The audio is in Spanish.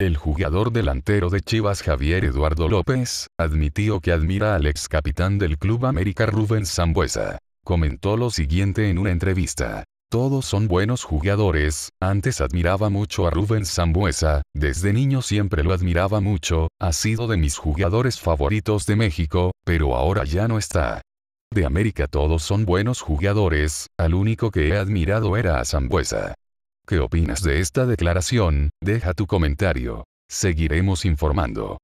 El jugador delantero de Chivas Javier Eduardo López, admitió que admira al ex capitán del Club América Rubén Zambuesa. Comentó lo siguiente en una entrevista. Todos son buenos jugadores, antes admiraba mucho a Rubén Zambuesa, desde niño siempre lo admiraba mucho, ha sido de mis jugadores favoritos de México, pero ahora ya no está. De América todos son buenos jugadores, al único que he admirado era a Zambuesa. ¿Qué opinas de esta declaración? Deja tu comentario. Seguiremos informando.